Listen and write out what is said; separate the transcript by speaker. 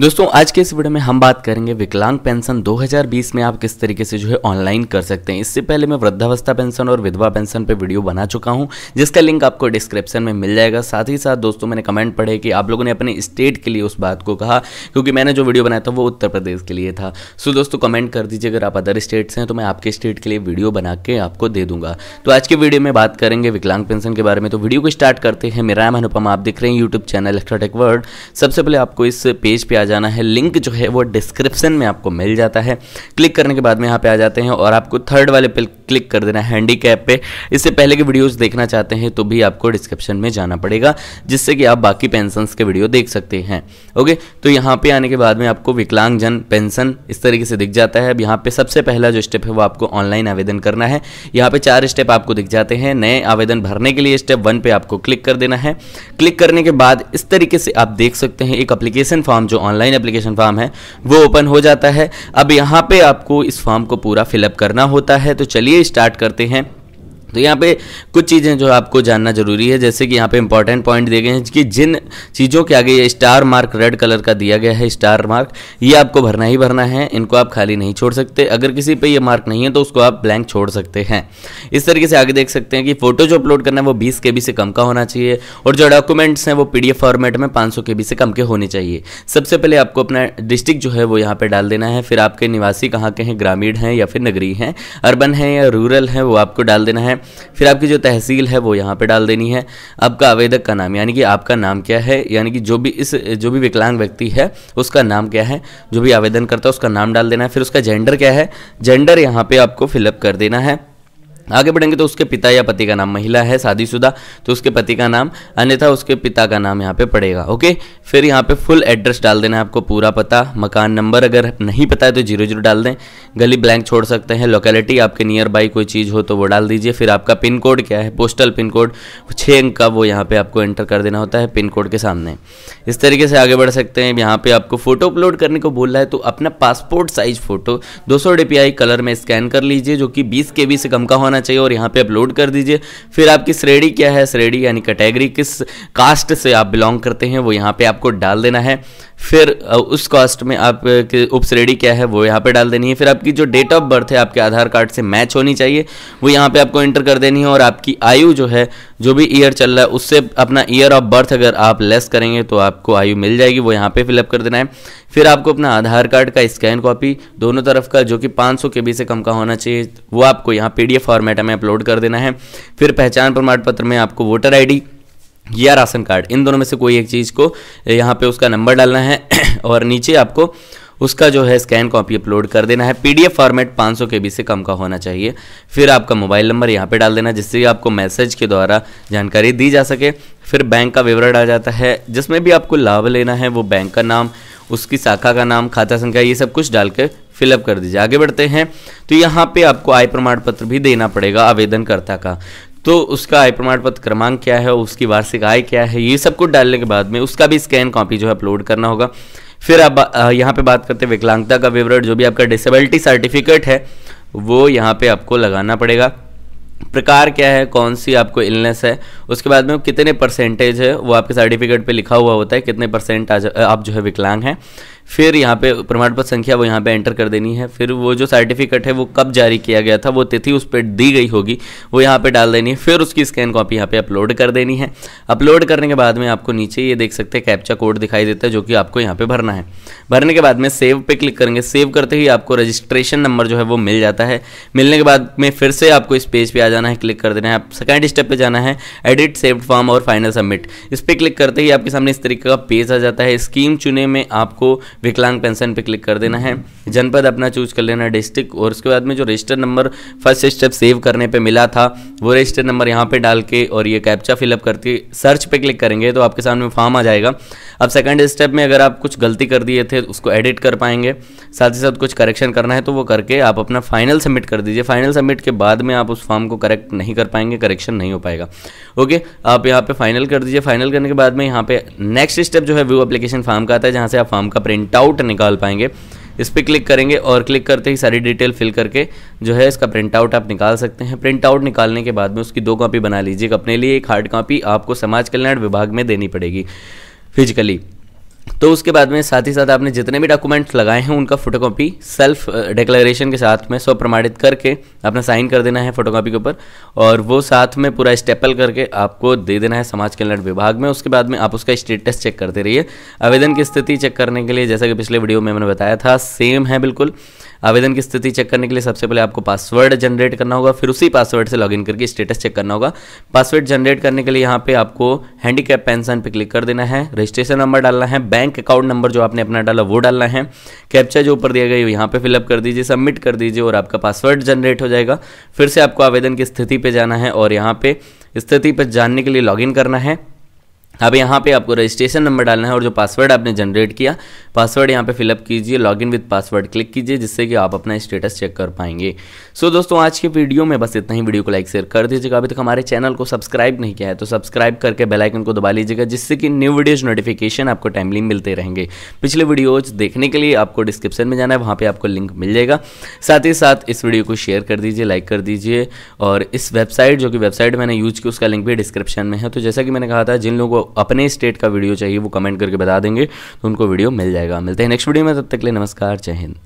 Speaker 1: दोस्तों आज के इस वीडियो में हम बात करेंगे विकलांग पेंशन 2020 में आप किस तरीके से जो है ऑनलाइन कर सकते हैं इससे पहले मैं वृद्धावस्था पेंशन और विधवा पेंशन पे वीडियो बना चुका हूं जिसका लिंक आपको डिस्क्रिप्शन में मिल जाएगा साथ ही साथ दोस्तों मैंने कमेंट पढ़े कि आप लोगों ने अपने स्टेट के लिए उस बात को कहा क्योंकि मैंने जो वीडियो बनाया था वो उत्तर प्रदेश के लिए था सो दोस्तों कमेंट कर दीजिए अगर आप अदर स्टेट्स हैं तो मैं आपके स्टेट के लिए वीडियो बना के आपको दे दूंगा तो आज के वीडियो में बात करेंगे विकलांग पेंशन के बारे में तो वीडियो को स्टार्ट करते हैं मेरा नाम अनुपम आप देख रहे हैं YouTube channel extra tech word सबसे पहले आपको इस पेज पर जाना है लिंक जो है वो डिस्क्रिप्शन में आपको मिल जाता है क्लिक करने के बाद में यहाँ पे आ जाते हैं और आपको थर्ड वाले क्लिक कर देना हैंडी कैप पे इससे पहले के वीडियोस देखना चाहते हैं तो भी आपको डिस्क्रिप्शन में जाना पड़ेगा जिससे कि आप बाकी पेंशन के वीडियो देख सकते हैं ओके तो यहाँ पे आने के बाद में आपको विकलांगजन पेंशन इस तरीके से दिख जाता है अब यहाँ पे सबसे पहला जो स्टेप है वो आपको ऑनलाइन आवेदन करना है यहाँ पे चार स्टेप आपको दिख जाते हैं नए आवेदन भरने के लिए स्टेप वन पे आपको क्लिक कर देना है क्लिक करने के बाद इस तरीके से आप देख सकते हैं एक अप्लीकेशन फॉर्म जो ऑनलाइन अप्लीकेशन फॉर्म है वो ओपन हो जाता है अब यहाँ पे आपको इस फॉर्म को पूरा फिलअप करना होता है तो चलिए स्टार्ट करते हैं तो यहाँ पे कुछ चीज़ें जो आपको जानना जरूरी है जैसे कि यहाँ पे इंपॉर्टेंट पॉइंट दिए गए हैं कि जिन चीज़ों के आगे ये स्टार मार्क रेड कलर का दिया गया है स्टार मार्क ये आपको भरना ही भरना है इनको आप खाली नहीं छोड़ सकते अगर किसी पे ये मार्क नहीं है तो उसको आप ब्लैंक छोड़ सकते हैं इस तरीके से आगे देख सकते हैं कि फोटो जो अपलोड करना है वो बीस के से कम का होना चाहिए और जो डॉक्यूमेंट्स हैं वो पी फॉर्मेट में पाँच सौ से कम के होने चाहिए सबसे पहले आपको अपना डिस्ट्रिक्ट जो है वो यहाँ पर डाल देना है फिर आपके निवासी कहाँ के हैं ग्रामीण हैं या फिर नगरी हैं अर्बन हैं या रूरल हैं वो आपको डाल देना है फिर आपकी जो तहसील है वो यहाँ पर डाल देनी है आपका आवेदक का नाम यानी कि आपका नाम क्या है यानी कि जो भी इस जो भी विकलांग व्यक्ति है उसका नाम क्या है जो भी आवेदन करता है उसका नाम डाल देना है फिर उसका जेंडर क्या है जेंडर यहाँ पर आपको फिलअप कर देना है आगे बढ़ेंगे तो उसके पिता या पति का नाम महिला है शादीशुदा तो उसके पति का नाम अन्यथा उसके पिता का नाम यहाँ पे पड़ेगा ओके फिर यहाँ पे फुल एड्रेस डाल देना है आपको पूरा पता मकान नंबर अगर नहीं पता है तो जीरो जीरो डाल दें गली ब्लैंक छोड़ सकते हैं लोकेलिटी आपके नियर बाई कोई चीज़ हो तो वो डाल दीजिए फिर आपका पिन कोड क्या है पोस्टल पिन कोड छः अंक का वो यहाँ पर आपको एंटर कर देना होता है पिन कोड के सामने इस तरीके से आगे बढ़ सकते हैं यहाँ पर आपको फोटो अपलोड करने को बोल रहा है तो अपना पासपोर्ट साइज फोटो दो सौ कलर में स्कैन कर लीजिए जो कि बीस के से कम का होना होना चाहिए और यहाँ पे अपलोड कर दीजिए फिर आपकी श्रेणी क्या है श्रेणी यानी कैटेगरी किस कास्ट से आप बिलोंग करते हैं वो यहाँ पे आपको डाल देना है फिर उस कास्ट में आप उप श्रेणी क्या है वो यहाँ पे डाल देनी है फिर आपकी जो डेट ऑफ बर्थ है आपके आधार कार्ड से मैच होनी चाहिए वो यहाँ पे आपको एंटर कर देनी है और आपकी आयु जो है जो भी ईयर चल रहा है उससे अपना ईयर ऑफ बर्थ अगर आप लेस करेंगे तो आपको आयु मिल जाएगी वो यहाँ पे फिलअप कर देना है फिर आपको अपना आधार कार्ड का स्कैन कॉपी दोनों तरफ का जो कि पाँच सौ से कम का होना चाहिए वो आपको यहाँ पी डी मेटा में अपलोड कर देना है फिर पहचान प्रमाण पत्र में आपको वोटर आईडी या राशन कार्ड इन दोनों में से कोई एक चीज़ को यहाँ पे उसका नंबर डालना है और नीचे आपको उसका जो है स्कैन कॉपी अपलोड कर देना है पीडीएफ फॉर्मेट 500 सौ के बी से कम का होना चाहिए फिर आपका मोबाइल नंबर यहाँ पे डाल देना जिससे आपको मैसेज के द्वारा जानकारी दी जा सके फिर बैंक का विवरण आ जाता है जिसमें भी आपको लाभ लेना है वो बैंक का नाम उसकी शाखा का नाम खाता संख्या ये सब कुछ डाल के फिलअप कर दीजिए आगे बढ़ते हैं तो यहाँ पे आपको आय प्रमाण पत्र भी देना पड़ेगा आवेदनकर्ता का तो उसका आय प्रमाण पत्र क्रमांक क्या है उसकी वार्षिक आय क्या है ये सब कुछ डालने के बाद में उसका भी स्कैन कॉपी जो है अपलोड करना होगा फिर आप यहाँ पे बात करते हैं विकलांगता का विवरण जो भी आपका डिसेबिलिटी सर्टिफिकेट है वो यहाँ पे आपको लगाना पड़ेगा प्रकार क्या है कौन सी आपको इलनेस है उसके बाद में कितने परसेंटेज है वो आपके सर्टिफिकेट पे लिखा हुआ होता है कितने परसेंट आप जो है विकलांग हैं फिर यहाँ पे प्रमाण पत्र संख्या वो यहाँ पे एंटर कर देनी है फिर वो जो सर्टिफिकेट है वो कब जारी किया गया था वो तिथि उस पर दी गई होगी वो यहाँ पे डाल देनी है फिर उसकी स्कैन कॉपी यहाँ पे अपलोड कर देनी है अपलोड करने के बाद में आपको नीचे ये देख सकते हैं कैप्चा कोड दिखाई देता है जो कि आपको यहाँ पे भरना है भरने के बाद में सेव पे क्लिक करेंगे सेव करते ही आपको रजिस्ट्रेशन नंबर जो है वो मिल जाता है मिलने के बाद में फिर से आपको इस पेज पर आ जाना है क्लिक कर देना है आप सेकेंड स्टेप पर जाना है एडिट सेव्ड फॉर्म और फाइनल सबमिट इस पर क्लिक करते ही आपके सामने इस तरीके का पेज आ जाता है स्कीम चुने में आपको विकलांग पेंशन पे क्लिक कर देना है जनपद अपना चूज कर लेना है डिस्ट्रिक्ट और उसके बाद में जो register number first step save करने पे मिला था वो रजिस्टर नंबर यहाँ पे डाल के और ये कैप्चा फिलअप करके सर्च पे क्लिक करेंगे तो आपके सामने फॉर्म आ जाएगा अब सेकंड स्टेप में अगर आप कुछ गलती कर दिए थे उसको एडिट कर पाएंगे साथ ही साथ कुछ करेक्शन करना है तो वो करके आप अपना फाइनल सबमिट कर दीजिए फाइनल सबमिट के बाद में आप उस फॉर्म को करेक्ट नहीं कर पाएंगे करेक्शन नहीं हो पाएगा ओके आप यहाँ पे फाइनल कर दीजिए फाइनल करने के बाद में यहाँ पे नेक्स्ट स्टेप जो है व्यू एप्लीकेशन फॉर्म का आता है जहाँ से आप फॉर्म का प्रिंट आउट निकाल पाएंगे इस पर क्लिक करेंगे और क्लिक करते ही सारी डिटेल फिल करके जो है इसका प्रिंट आउट आप निकाल सकते हैं प्रिंट आउट निकालने के बाद में उसकी दो कॉपी बना लीजिए अपने लिए एक हार्ड कॉपी आपको समाज कल्याण विभाग में देनी पड़ेगी फिजिकली तो उसके बाद में साथ ही साथ आपने जितने भी डॉक्यूमेंट्स लगाए हैं उनका फोटोकॉपी सेल्फ डिक्लेरेशन के साथ में स्व प्रमाणित करके अपना साइन कर देना है फोटोकॉपी के ऊपर और वो साथ में पूरा स्टेपल करके आपको दे देना है समाज कल्याण विभाग में उसके बाद में आप उसका स्टेटस चेक करते रहिए आवेदन की स्थिति चेक करने के लिए जैसा कि पिछले वीडियो में मैंने बताया था सेम है बिल्कुल आवेदन की स्थिति चेक करने के लिए सबसे पहले आपको पासवर्ड जनरेट करना होगा फिर उसी पासवर्ड से लॉगिन करके स्टेटस चेक करना होगा पासवर्ड जनरेट करने के लिए यहाँ पे आपको हैंडीकैप पेंशन पे क्लिक कर देना है रजिस्ट्रेशन नंबर डालना है बैंक बैंक अकाउंट नंबर जो आपने अपना डाला वो डालना है कैप्चा जो ऊपर दिया गया यहाँ पे फिलअप कर दीजिए सबमिट कर दीजिए और आपका पासवर्ड जनरेट हो जाएगा फिर से आपको आवेदन की स्थिति पर जाना है और यहाँ पे स्थिति पर जानने के लिए लॉगिन करना है अब यहाँ पे आपको रजिस्ट्रेशन नंबर डालना है और जो पासवर्ड आपने जनरेट किया पासवर्ड यहाँ पे फिलअप कीजिए log in with password click कीजिए जिससे कि आप अपना स्टेटस चेक कर पाएंगे सो so, दोस्तों आज की वीडियो में बस इतना ही वीडियो को लाइक शेयर कर दीजिएगा अभी तक हमारे चैनल को सब्सक्राइब नहीं किया है तो सब्सक्राइब करके बेलाइकन को दबा लीजिएगा जिससे कि न्यू वीडियोज़ नोटिफिकेशन आपको टाइमली मिलते रहेंगे पिछले वीडियोज देखने के लिए आपको डिस्क्रिप्शन में जाना है वहाँ पर आपको लिंक मिल जाएगा साथ ही साथ इस वीडियो को शेयर कर दीजिए लाइक कर दीजिए और इस वेबसाइट जो कि वेबसाइट मैंने यूज की उसका लिंक भी डिस्क्रिप्शन में है तो जैसा कि मैंने कहा था जिन लोगों अपने स्टेट का वीडियो चाहिए वो कमेंट करके बता देंगे तो उनको वीडियो मिल जाएगा मिलते हैं नेक्स्ट वीडियो में तब तक के लिए नमस्कार जय हिंद